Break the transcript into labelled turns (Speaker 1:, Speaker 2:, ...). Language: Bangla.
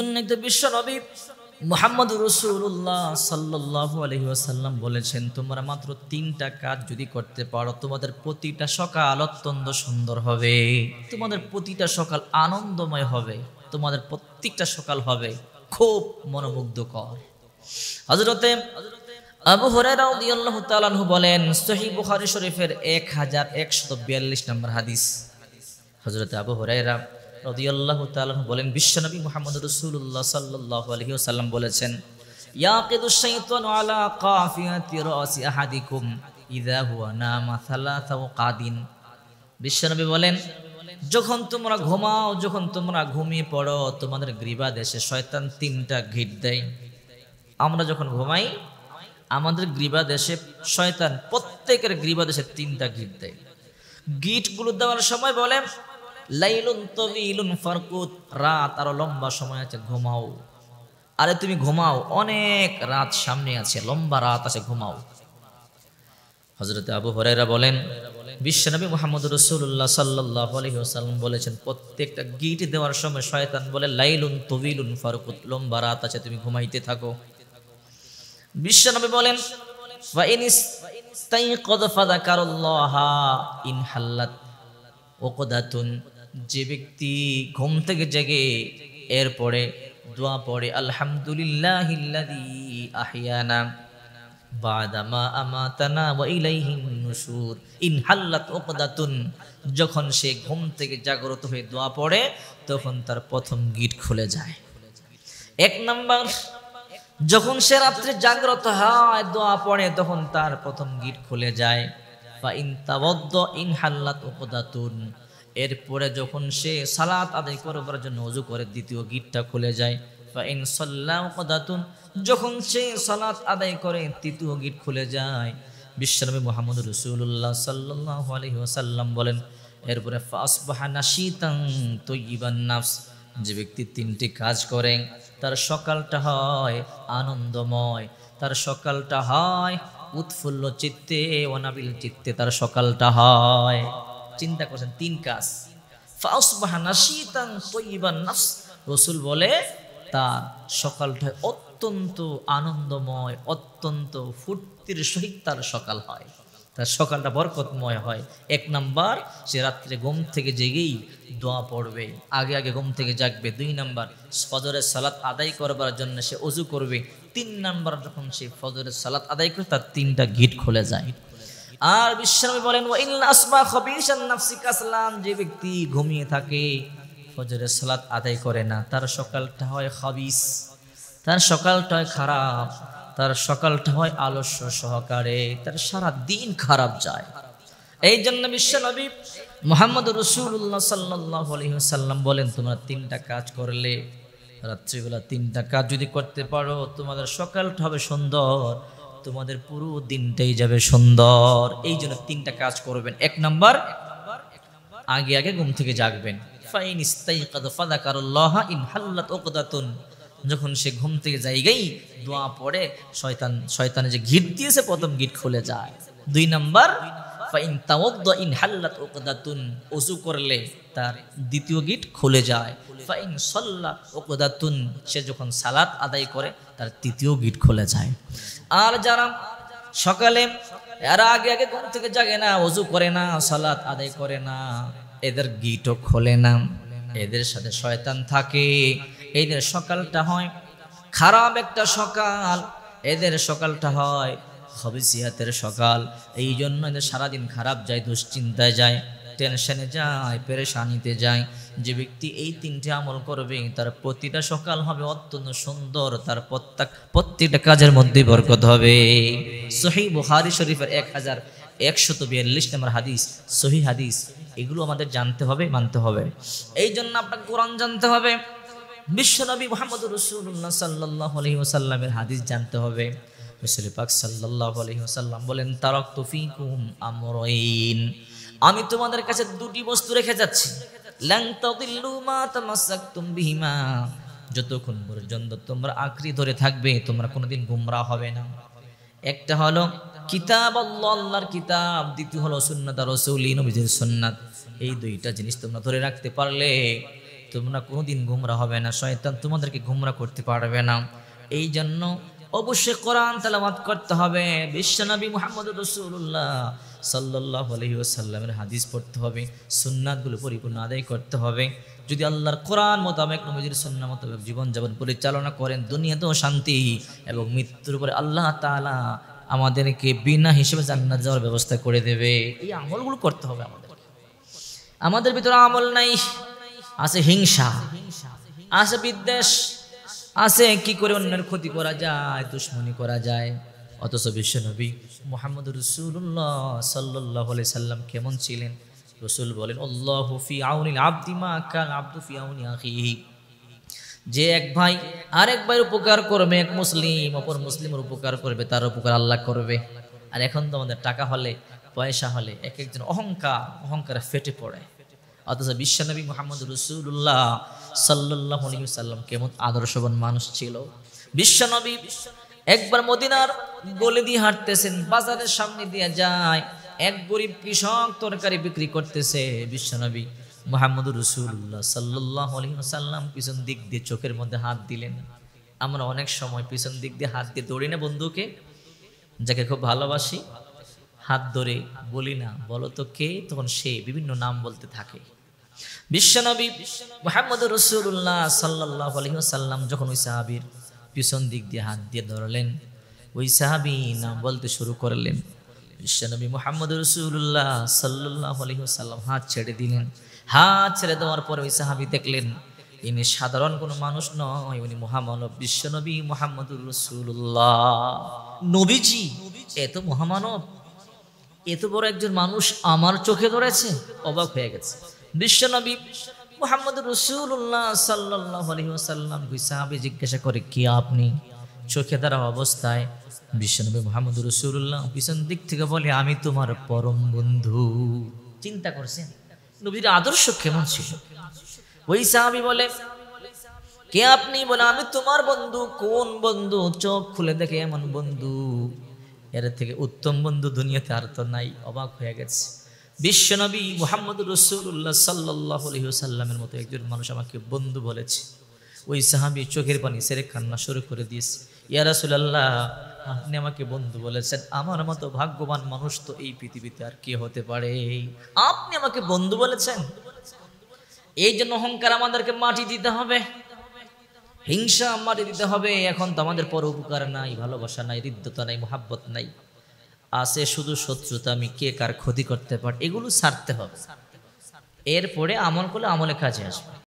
Speaker 1: বলেছেন তোমরা মাত্র তিনটা কাজ যদি করতে পারো তোমাদের প্রতিটা সকাল অত্যন্ত সুন্দর হবে তোমাদের প্রতিটা সকাল আনন্দময় হবে তোমাদের প্রত্যেকটা সকাল হবে খুব মনোমুগ্ধকর হজরতে আবু হরাইরাহ বলেন শরীফের এক হাজার বিয়াল্লিশ নম্বর হাদিস আবু রদিয়াল্লাহ তালন বলেন বিশ্বনবী মোহাম্মদ রসুল্লাহ সাল্লাহ আলহিউ সাল্লাম বলেছেন ইয়াকিদু শাইতান আলা কাফিয়াতি রাসি আহাদিকুম ইযা হুয়া নামা সালাসা কাদিন বিশ্বনবী বলেন যখন তোমরা ঘুমাও যখন তোমরা ঘুমিয়ে পড়ো তোমাদের গ্রীবা দেশে শয়তান তিনটা ঘিট দেয় আমরা যখন ঘুমাই আমাদের গ্রীবা দেশে শয়তান প্রত্যেকের গ্রীবা দেশে তিনটা গিট দেয় গিট গিটগুলো দেওয়ার সময় বলে লাইলুন তবিলুন ফারকুত রাত আরো লম্বা সময় আছে ঘুমাও আরে তুমি ঘুমাও অনেক রাত সামনে আছে লম্বা রাত আছে ঘুমাও হজরত আবু হরেরা বলেন বিশ্বনবী মোহাম্মদ রসুল্লাহ সাল্লাহ আলহিহাসাল্লাম বলেছেন প্রত্যেকটা গিট দেওয়ার সময় শয়তান বলে লাইলুন তবিলুন ফারুকুত লম্বা রাত আছে তুমি ঘুমাইতে থাকো বিশ্বনবী বলেন ইন হাল্লাত ওকদাতুন যে ব্যক্তি ঘুম থেকে জেগে এরপরে দোয়া পড়ে আলহামদুলিল্লাহ আহিয়ানা বাদামা আমাতানা ওয়া যখন সে ঘুম থেকে জাগ্রত হয়ে দোয়া পড়ে তখন তার প্রথম গিট খুলে যায় এক নাম্বার যখন সে রাত্রে জাগ্রত হয় দোয়া পড়ে তখন তার প্রথম গিট খুলে যায় বা ইন তাবদ্ধ ইনহাল্লাত হাল্লাত এরপরে যখন সে সালাত আদায় করবার জন্য উজু করে দ্বিতীয় গিটটা খুলে যায় বা ইন সাল্লাম কদাতুন যখন সে সালাত আদায় করে তৃতীয় গিট খুলে যায় বিশ্বনবী মোহাম্মদ রসুল্লাহ সাল্লাহ আলহি ওসাল্লাম বলেন এরপরে ফাসবাহা নাসিতাং তৈবান নাফস যে ব্যক্তি তিনটি কাজ করেন তার সকালটা হয় আনন্দময় তার সকালটা হয় উৎফুল্ল চিত্তে অনাবিল চিত্তে তার সকালটা হয় চিন্তা করছেন তিন কাজ রসুল বলে তার সকালটা অত্যন্ত আনন্দময় অত্যন্ত ফুর্তির সহিত তার সকাল হয় তার সকালটা বরকতময় হয় এক নাম্বার সে রাত্রে ঘুম থেকে জেগেই দোয়া পড়বে আগে আগে ঘুম থেকে জাগবে দুই নাম্বার ফজরের সালাত আদায় করবার জন্য সে অজু করবে তিন নাম্বার যখন সে ফজরের সালাত আদায় করে তার তিনটা গিট খুলে যায় আর বিশ্বনবী বলেন ও ইল্লা আসমা খবিশান যে ব্যক্তি ঘুমিয়ে থাকে ফজরের সালাত আদায় করে না তার সকালটা হয় খবিস তার সকালটা হয় খারাপ তার সকালটা হয় আলস্য সহকারে তার সারা দিন খারাপ যায় এই জন্য বিশ্ব নবী মোহাম্মদ রসুল্লাহ সাল্লাহ সাল্লাম বলেন তোমরা তিনটা কাজ করলে রাত্রিবেলা তিনটা কাজ যদি করতে পারো তোমাদের সকালটা হবে সুন্দর তোমাদের পুরো দিনটাই যাবে সুন্দর এই জন্য তিনটা কাজ করবেন এক নম্বর আগে আগে ঘুম থেকে জাগবেন ফাইন যখন সে ঘুম থেকে জায়গায় দোয়া পড়ে শয়তান শয়তানে যে গিট দিয়েছে প্রথম গিট খুলে যায় দুই নম্বর ফাইন তাওদ্দ ইন হাল্লাত ওকদাতুন অজু করলে তার দ্বিতীয় গিট খুলে যায় ফাইন সল্লা ওকদাতুন সে যখন সালাত আদায় করে তার তৃতীয় গিট খুলে যায় আর যারা সকালে এরা আগে আগে ঘুম থেকে জাগে না অজু করে না সালাত আদায় করে না এদের গিটও খোলে না এদের সাথে শয়তান থাকে এদের সকালটা হয় খারাপ একটা সকাল এদের সকালটা হয় খবিসিয়াতের সকাল এই জন্য সারাদিন খারাপ যায় দুশ্চিন্তায় যায় টেনশনে যায় পেরেশানিতে যায় যে ব্যক্তি এই তিনটি আমল করবে তার প্রতিটা সকাল হবে অত্যন্ত সুন্দর তার প্রত্যেক প্রত্যেকটা কাজের মধ্যে বরকত হবে সহি বুহারি শরীফের এক হাজার একশত বিয়াল্লিশ নম্বর হাদিস সহি হাদিস এগুলো আমাদের জানতে হবে মানতে হবে এই জন্য আপনাকে কোরআন জানতে হবে বিশ্বনবী মোহাম্মদ রসুল্লাহ সাল্লাহ আলহি ওসাল্লামের হাদিস জানতে হবে রসুল পাক সাল্লাহ আলহি ওসাল্লাম বলেন তারক তুফিকুম আমরইন আমি তোমাদের কাছে দুটি বস্তু রেখে যাচ্ছি বিহিমা যতক্ষণ পর্যন্ত তোমরা আঁকড়ি ধরে থাকবে তোমরা কোনোদিন গুমরা হবে না একটা হলো কিতাব আল্লাহ আল্লাহর কিতাব দ্বিতীয় হলো সুন্নাত আর রসৌলি নবীজের সুন্নাত এই দুইটা জিনিস তোমরা ধরে রাখতে পারলে তোমরা কোনোদিন গুমরা হবে না শয়তান তোমাদেরকে গুমরা করতে পারবে না এই জন্য অবশ্যই কোরআন তালাবাদ করতে হবে বিশ্বনবী মোহাম্মদ রসুল্লাহ সাল্লাহ আলহিউসাল্লামের হাদিস পড়তে হবে সুন্নাতগুলো পরিপূর্ণ আদায় করতে হবে যদি আল্লাহর কোরআন মোতাবেক নবীজির সুন্না মোতাবেক জীবনযাপন পরিচালনা করেন দুনিয়াতেও শান্তি এবং মৃত্যুর উপরে আল্লাহ তালা আমাদেরকে বিনা হিসেবে জান্নাত যাওয়ার ব্যবস্থা করে দেবে এই আমলগুলো করতে হবে আমাদের আমাদের ভিতরে আমল নাই আছে হিংসা আছে বিদ্বেষ আছে কি করে অন্যের ক্ষতি করা যায় দুশ্মনী করা যায় অথচ বিশ্ব নবী মোহাম্মদ রসুল্লাহ সাল্লাহ সাল্লাম কেমন ছিলেন রসুল বলেন অল্লাহফি আউনিল আব্দিমা কাল আব্দুফি আউনি আহি যে এক ভাই আরেক ভাইয়ের উপকার করবে এক মুসলিম অপর মুসলিমের উপকার করবে তার উপকার আল্লাহ করবে আর এখন তো আমাদের টাকা হলে পয়সা হলে এক একজন অহংকার অহংকারে ফেটে পড়ে অথচ বিশ্বনবী মোহাম্মদ রসুল্লাহ সাল্লাহ সাল্লাম কেমন আদর্শবান মানুষ ছিল বিশ্বনবী একবার মদিনার গলি দিয়ে হাঁটতেছেন বাজারের সামনে দিয়ে যায় এক গরিব কৃষক তরকারি বিক্রি করতেছে বিশ্বনবী মোহাম্মদ রসুল্লাহ সাল্লাহ সাল্লাম পিছন দিক দিয়ে চোখের মধ্যে হাত দিলেন আমরা অনেক সময় পিছন দিক দিয়ে হাত দিয়ে দৌড়ি না বন্ধুকে যাকে খুব ভালোবাসি হাত ধরে বলি না বলো তো কে তখন সে বিভিন্ন নাম বলতে থাকে বিশ্বনবী মোহাম্মদ রসুল্লাহ সাল্লাহ সাল্লাম যখন ওই সাহাবির পিছন দিক দিয়ে হাত দিয়ে ধরলেন ওই সাহাবি নাম বলতে শুরু করলেন বিশ্বনবী মোহাম্মদ রসুল্লাহ সাল্লাহ সাল্লাম হাত ছেড়ে দিলেন হাত ছেড়ে দেওয়ার পর ওই সাহাবি দেখলেন ইনি সাধারণ কোনো মানুষ নয় উনি মহামানব বিশ্বনবী মোহাম্মদুর রসুল্লাহ নবীজি এত মহামানব এত বড় একজন মানুষ আমার চোখে ধরেছে অবাক হয়ে গেছে বিশ্বনবী মোহাম্মদ রসুল্লাহ সাল্লাহ আলহিহাসাল্লাম সাহাবি জিজ্ঞাসা করে কি আপনি চোখে দ্বারা অবস্থায় বিশ্বনবী মোহাম্মদ রসুল্লাহ পিছন দিক থেকে বলে আমি তোমার পরম বন্ধু চিন্তা করছেন নবীর আদর্শ কেমন ছিল ওই সাহাবি বলে কে আপনি বলে আমি তোমার বন্ধু কোন বন্ধু চোখ খুলে দেখে এমন বন্ধু এর থেকে উত্তম বন্ধু দুনিয়াতে আর তো নাই অবাক হয়ে গেছে বিশ্বনবী মোহাম্মদ রসুল্লাহ সাল্লাহ সাল্লামের মতো একজন মানুষ আমাকে বন্ধু বলেছে ওই সাহাবি চোখের পানি সেরে কান্না শুরু করে দিয়েছে ইয়া রাসুলাল্লাহ আপনি আমাকে বন্ধু বলেছেন আমার মতো ভাগ্যবান মানুষ তো এই পৃথিবীতে আর কে হতে পারে আপনি আমাকে বন্ধু বলেছেন এই জন্য অহংকার আমাদেরকে মাটি দিতে হবে হিংসা আমার দিতে হবে এখন তো আমাদের পর উপকার নাই ভালোবাসা নাই হৃদ্যতা নাই মহাব্বত নাই আছে শুধু শত্রুতা আমি কে কার ক্ষতি করতে পার এগুলো সারতে হবে এরপরে আমল করলে আমলে কাজে আসবে